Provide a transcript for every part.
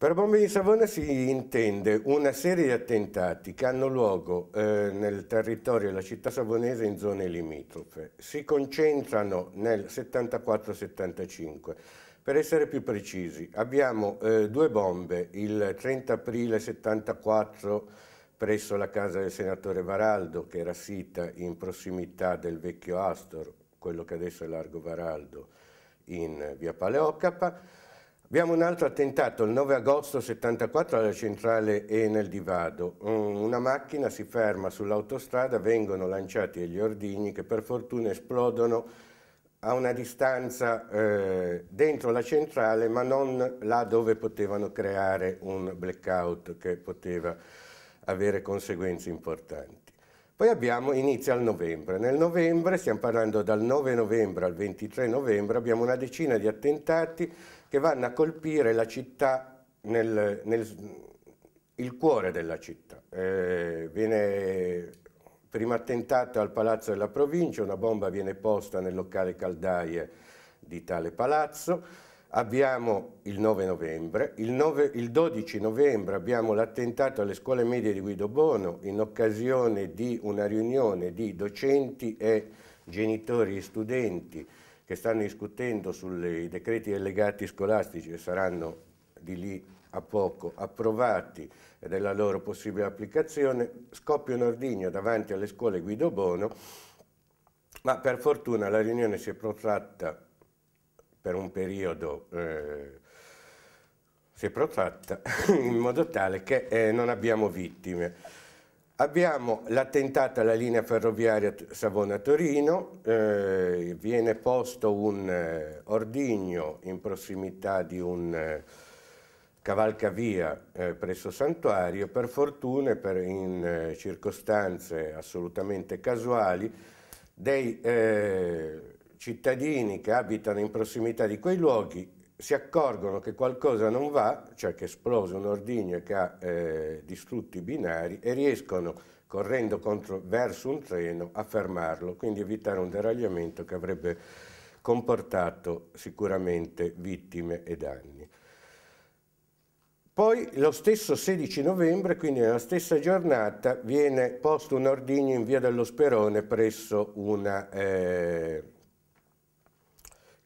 Per bombe di Savona si intende una serie di attentati che hanno luogo eh, nel territorio della città savonese in zone limitrofe. Si concentrano nel 74-75. Per essere più precisi, abbiamo eh, due bombe il 30 aprile 74 presso la casa del senatore Varaldo, che era sita in prossimità del vecchio Astor, quello che adesso è Largo Varaldo, in eh, via Paleocapa, Abbiamo un altro attentato il 9 agosto 74 alla centrale Enel di Vado. Mm, una macchina si ferma sull'autostrada, vengono lanciati degli ordigni che per fortuna esplodono a una distanza eh, dentro la centrale ma non là dove potevano creare un blackout che poteva avere conseguenze importanti. Poi abbiamo, inizia il novembre. Nel novembre, stiamo parlando dal 9 novembre al 23 novembre, abbiamo una decina di attentati che vanno a colpire la città, nel, nel il cuore della città. Eh, viene prima attentato al palazzo della provincia, una bomba viene posta nel locale caldaie di tale palazzo abbiamo il 9 novembre, il, 9, il 12 novembre abbiamo l'attentato alle scuole medie di Guido Bono in occasione di una riunione di docenti e genitori e studenti che stanno discutendo sui decreti delegati scolastici che saranno di lì a poco approvati e della loro possibile applicazione, scoppia un ordigno davanti alle scuole Guido Bono, ma per fortuna la riunione si è protratta per un periodo eh, si è protratta in modo tale che eh, non abbiamo vittime. Abbiamo l'attentato alla linea ferroviaria Savona-Torino, eh, viene posto un eh, ordigno in prossimità di un eh, cavalcavia eh, presso santuario, per fortuna per, in eh, circostanze assolutamente casuali, dei eh, cittadini che abitano in prossimità di quei luoghi si accorgono che qualcosa non va, cioè che è esploso un ordigno che ha eh, distrutto i binari e riescono, correndo contro, verso un treno, a fermarlo, quindi evitare un deragliamento che avrebbe comportato sicuramente vittime e danni. Poi lo stesso 16 novembre, quindi nella stessa giornata, viene posto un ordigno in via dello Sperone presso una... Eh,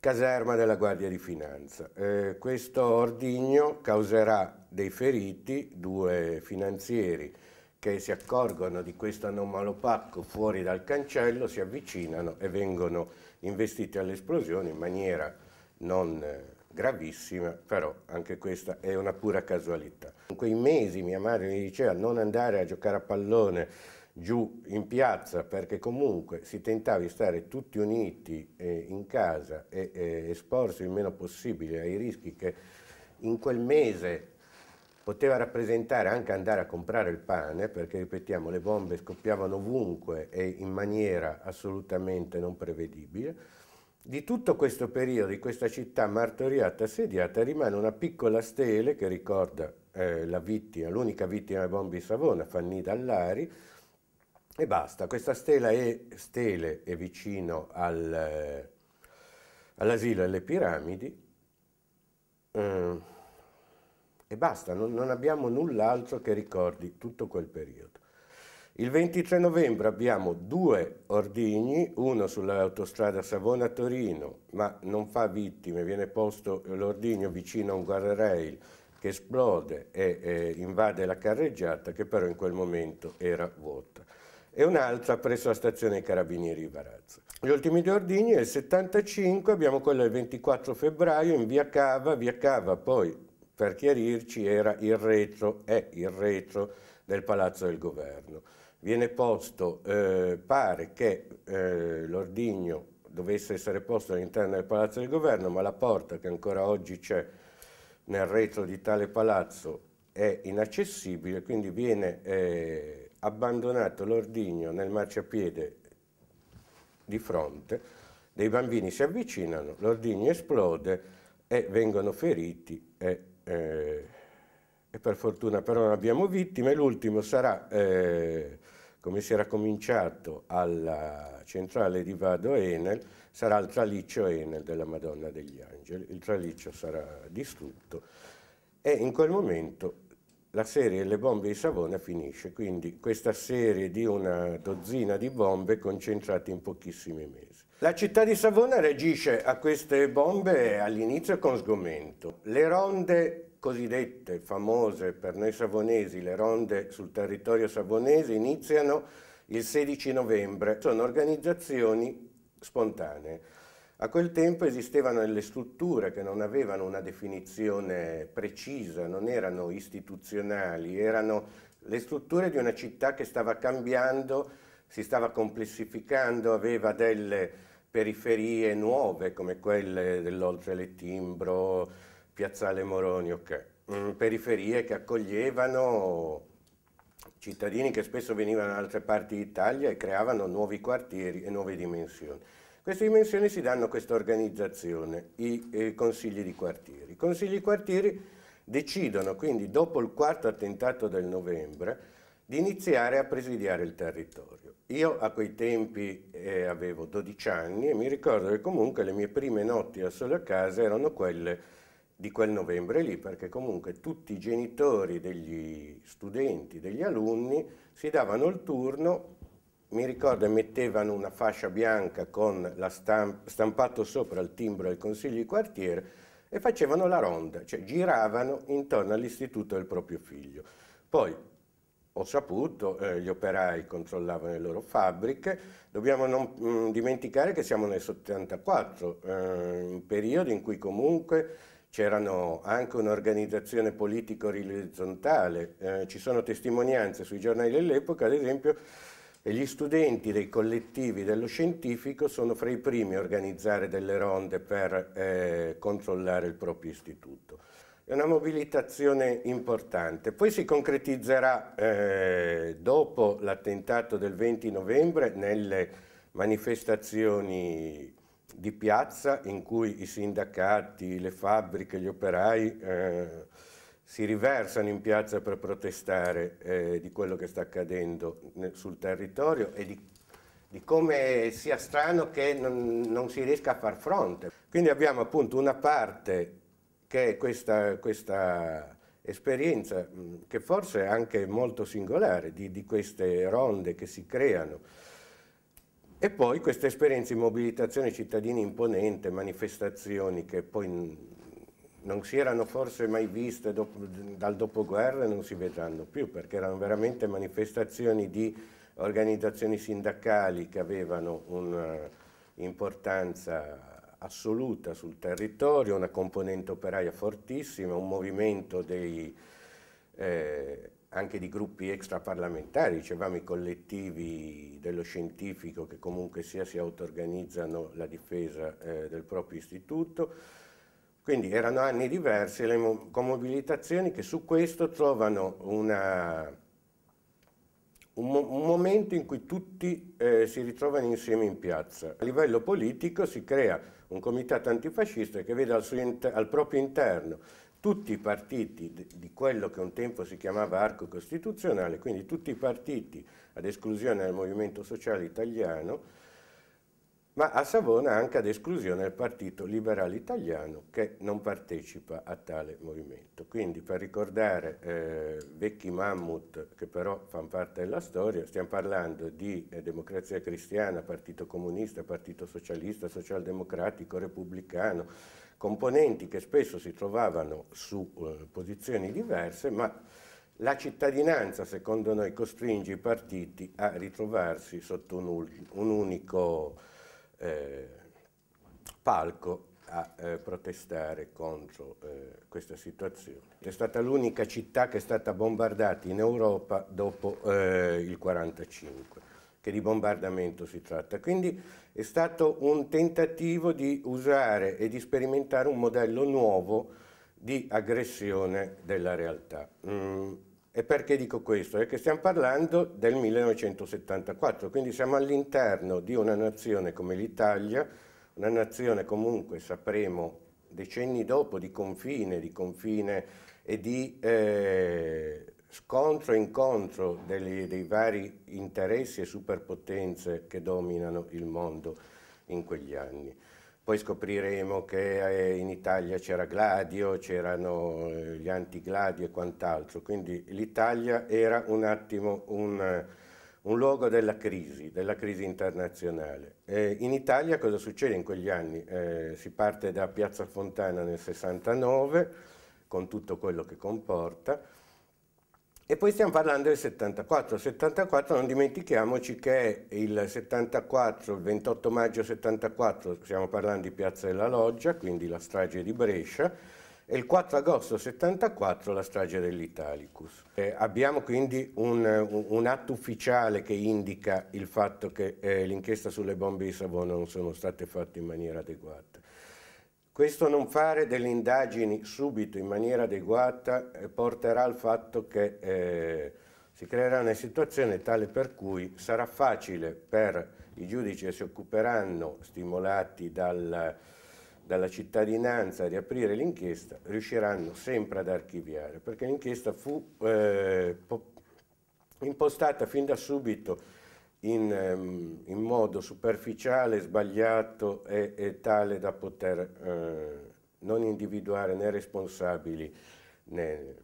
caserma della Guardia di Finanza. Eh, questo ordigno causerà dei feriti, due finanzieri che si accorgono di questo anomalo pacco fuori dal cancello, si avvicinano e vengono investiti all'esplosione in maniera non eh, gravissima, però anche questa è una pura casualità. In quei mesi mia madre mi diceva non andare a giocare a pallone giù in piazza perché comunque si tentava di stare tutti uniti eh, in casa e eh, esporsi il meno possibile ai rischi che in quel mese poteva rappresentare anche andare a comprare il pane, perché ripetiamo le bombe scoppiavano ovunque e in maniera assolutamente non prevedibile. Di tutto questo periodo, di questa città martoriata, assediata, rimane una piccola stele che ricorda eh, la vittima, l'unica vittima delle bombe di Savona, Fanny Dallari, e basta. Questa stela è, stele è vicino al, eh, all'asilo alle piramidi eh, e basta, non, non abbiamo null'altro che ricordi tutto quel periodo. Il 23 novembre abbiamo due ordigni, uno sull'autostrada Savona-Torino, ma non fa vittime, viene posto l'ordigno vicino a un guardrail che esplode e eh, invade la carreggiata che però in quel momento era vuota e un'altra presso la stazione Carabinieri di Varazzo. Gli ultimi due ordini è il 75, abbiamo quello del 24 febbraio in via Cava, via Cava poi per chiarirci era il retro, è il retro del Palazzo del Governo. Viene posto, eh, pare che eh, l'ordigno dovesse essere posto all'interno del Palazzo del Governo, ma la porta che ancora oggi c'è nel retro di tale palazzo è inaccessibile, quindi viene eh, abbandonato l'ordigno nel marciapiede di fronte, dei bambini si avvicinano, l'ordigno esplode e vengono feriti e, eh, e, per fortuna però non abbiamo vittime. L'ultimo sarà, eh, come si era cominciato alla centrale di Vado Enel, sarà il traliccio Enel della Madonna degli Angeli. Il traliccio sarà distrutto e in quel momento la serie Le bombe di Savona finisce, quindi questa serie di una dozzina di bombe concentrate in pochissimi mesi. La città di Savona reagisce a queste bombe all'inizio con sgomento. Le ronde cosiddette famose per noi savonesi, le ronde sul territorio savonese iniziano il 16 novembre, sono organizzazioni spontanee. A quel tempo esistevano delle strutture che non avevano una definizione precisa, non erano istituzionali, erano le strutture di una città che stava cambiando, si stava complessificando, aveva delle periferie nuove come quelle dell'Oltre dell'Oltreletimbro, Piazzale Moroni, ok. Mm, periferie che accoglievano cittadini che spesso venivano da altre parti d'Italia e creavano nuovi quartieri e nuove dimensioni. Queste dimensioni si danno a questa organizzazione, i eh, consigli di quartieri. I consigli di quartieri decidono quindi, dopo il quarto attentato del novembre, di iniziare a presidiare il territorio. Io a quei tempi eh, avevo 12 anni e mi ricordo che comunque le mie prime notti da solo a casa erano quelle di quel novembre lì, perché comunque tutti i genitori degli studenti, degli alunni, si davano il turno mi ricordo mettevano una fascia bianca con la stamp stampato sopra il timbro del consiglio di quartiere e facevano la ronda, cioè giravano intorno all'istituto del proprio figlio. Poi ho saputo, eh, gli operai controllavano le loro fabbriche, dobbiamo non mh, mm, dimenticare che siamo nel 74, eh, un periodo in cui comunque c'era anche un'organizzazione politico-orizzontale, eh, ci sono testimonianze sui giornali dell'epoca, ad esempio e gli studenti dei collettivi dello scientifico sono fra i primi a organizzare delle ronde per eh, controllare il proprio istituto. È una mobilitazione importante. Poi si concretizzerà eh, dopo l'attentato del 20 novembre nelle manifestazioni di piazza in cui i sindacati, le fabbriche, gli operai eh, si riversano in piazza per protestare eh, di quello che sta accadendo sul territorio e di, di come sia strano che non, non, si riesca a far fronte. Quindi abbiamo appunto una parte che è questa, questa esperienza che forse è anche molto singolare di, di queste ronde che si creano. E poi questa esperienza di mobilitazione cittadini imponente, manifestazioni che poi non si erano forse mai viste dopo, dal dopoguerra e non si vedranno più, perché erano veramente manifestazioni di organizzazioni sindacali che avevano un'importanza eh, assoluta sul territorio, una componente operaia fortissima, un movimento dei, eh, anche di gruppi extraparlamentari, dicevamo i collettivi dello scientifico che comunque sia si auto-organizzano la difesa eh, del proprio istituto, quindi erano anni diversi le comobilitazioni che su questo trovano una, un, mo un, momento in cui tutti eh, si ritrovano insieme in piazza. A livello politico si crea un comitato antifascista che vede al, al proprio interno tutti i partiti di quello che un tempo si chiamava arco costituzionale, quindi tutti i partiti ad esclusione del movimento sociale italiano, ma a Savona anche ad esclusione del Partito Liberale Italiano che non partecipa a tale movimento. Quindi per ricordare eh, vecchi mammut che però fanno parte della storia, stiamo parlando di eh, Democrazia Cristiana, Partito Comunista, Partito Socialista, Socialdemocratico, Repubblicano, componenti che spesso si trovavano su eh, posizioni diverse, ma la cittadinanza, secondo noi, costringe i partiti a ritrovarsi sotto un, un unico eh, palco a eh, protestare contro eh, questa situazione. È stata l'unica città che è stata bombardata in Europa dopo eh, il 1945, che di bombardamento si tratta. Quindi è stato un tentativo di usare e di sperimentare un modello nuovo di aggressione della realtà. Mm e perché dico questo? È che stiamo parlando del 1974, quindi siamo all'interno di una nazione come l'Italia, una nazione comunque, sapremo, decenni dopo di confine, di confine e di eh, scontro e incontro degli, dei vari interessi e superpotenze che dominano il mondo in quegli anni. Poi scopriremo che eh, in Italia c'era Gladio, c'erano eh, gli anti-Gladio e quant'altro. Quindi l'Italia era un attimo un, eh, un luogo della crisi, della crisi internazionale. Eh, in Italia cosa succede in quegli anni? Eh, si parte da Piazza Fontana nel 69, con tutto quello che comporta, e poi stiamo parlando del 74. 74 non dimentichiamoci che il 74, il 28 maggio 74, stiamo parlando di Piazza della Loggia, quindi la strage di Brescia, e il 4 agosto 74 la strage dell'Italicus. Eh, abbiamo quindi un, un, atto ufficiale che indica il fatto che eh, l'inchiesta sulle bombe di Savona non sono state fatte in maniera adeguata. Questo non fare delle indagini subito in maniera adeguata eh, porterà al fatto che eh, si creerà una situazione tale per cui sarà facile per i giudici che si occuperanno, stimolati dal, dalla cittadinanza, di aprire l'inchiesta, riusciranno sempre ad archiviare, perché l'inchiesta fu eh, impostata fin da subito in, ehm, in modo superficiale, sbagliato e, e tale da poter eh, non individuare né responsabili né,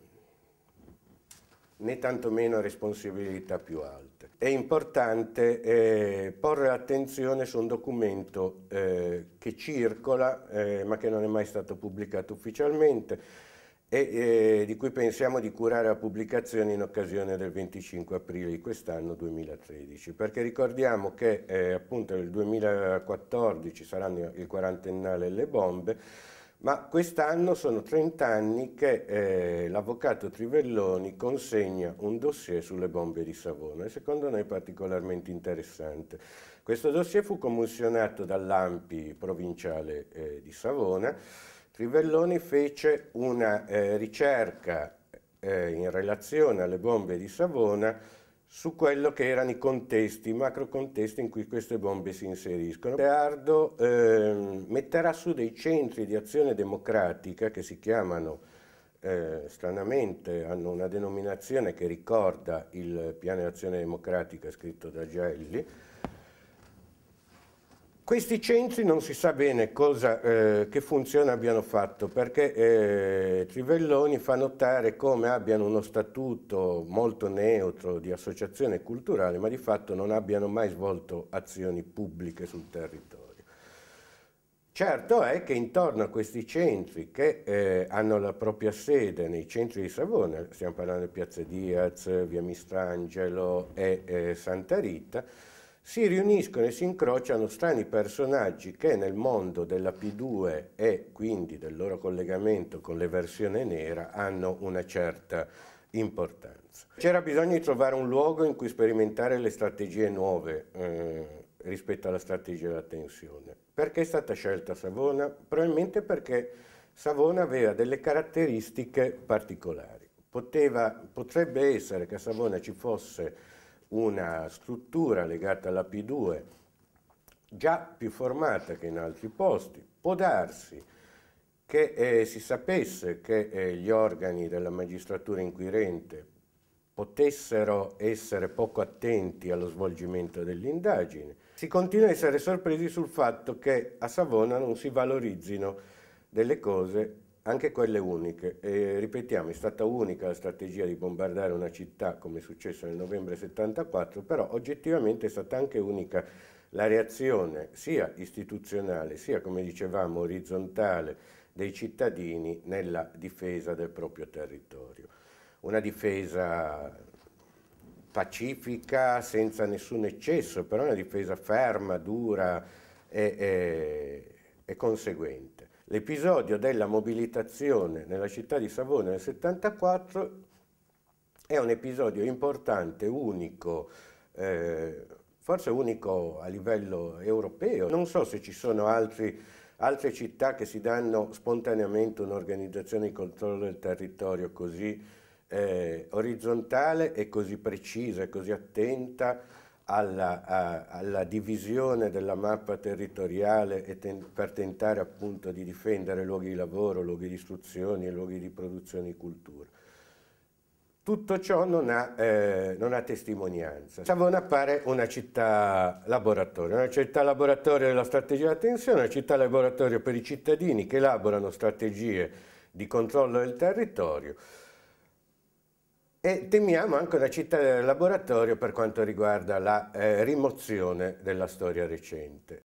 né tantomeno responsabilità più alte. È importante eh, porre attenzione su un documento eh, che circola eh, ma che non è mai stato pubblicato ufficialmente, e eh, di cui pensiamo di curare la pubblicazione in occasione del 25 aprile di quest'anno 2013, perché ricordiamo che eh, appunto nel 2014 saranno il quarantennale le bombe, ma quest'anno sono 30 anni che eh, l'avvocato Trivelloni consegna un dossier sulle bombe di Savona e secondo noi particolarmente interessante. Questo dossier fu commissionato dall'AMPI provinciale eh, di Savona Rivelloni fece una eh, ricerca eh, in relazione alle bombe di Savona su quello che erano i contesti, i macro contesti in cui queste bombe si inseriscono. Leardo eh, metterà su dei centri di azione democratica che si chiamano, eh, stranamente, hanno una denominazione che ricorda il piano di azione democratica scritto da Gelli, questi centri non si sa bene cosa, eh, che funzione abbiano fatto perché eh, Trivelloni fa notare come abbiano uno statuto molto neutro di associazione culturale ma di fatto non abbiano mai svolto azioni pubbliche sul territorio. Certo è che intorno a questi centri che eh, hanno la propria sede nei centri di Savona, stiamo parlando di Piazza Diaz, Via Mistrangelo e eh, Santa Rita, si riuniscono e si incrociano strani personaggi che nel mondo della P2 e quindi del loro collegamento con le versioni nera hanno una certa importanza. C'era bisogno di trovare un luogo in cui sperimentare le strategie nuove eh, rispetto alla strategia della tensione. Perché è stata scelta Savona? Probabilmente perché Savona aveva delle caratteristiche particolari. Poteva, potrebbe essere che a Savona ci fosse una struttura legata alla P2 già più formata che in altri posti. Può darsi che eh, si sapesse che eh, gli organi della magistratura inquirente potessero essere poco attenti allo svolgimento dell'indagine, si continua a essere sorpresi sul fatto che a Savona non si valorizzino delle cose anche quelle uniche. E, ripetiamo, è stata unica la strategia di bombardare una città come è successo nel novembre 74, però oggettivamente è stata anche unica la reazione sia istituzionale sia, come dicevamo, orizzontale dei cittadini nella difesa del proprio territorio. Una difesa pacifica, senza nessun eccesso, però una difesa ferma, dura e, e, e conseguente. L'episodio della mobilitazione nella città di Savona nel 1974 è un episodio importante, unico, eh, forse unico a livello europeo. Non so se ci sono altri, altre città che si danno spontaneamente un'organizzazione di controllo del territorio così eh, orizzontale e così precisa, e così attenta alla, a, alla, divisione della mappa territoriale ten, per tentare appunto di difendere luoghi di lavoro, luoghi di istruzione, e luoghi di produzione e cultura. Tutto ciò non ha, eh, non ha testimonianza. Savona appare una città laboratorio, una città laboratorio della strategia di attenzione, una città laboratorio per i cittadini che elaborano strategie di controllo del territorio e temiamo anche una città del laboratorio per quanto riguarda la eh, rimozione della storia recente.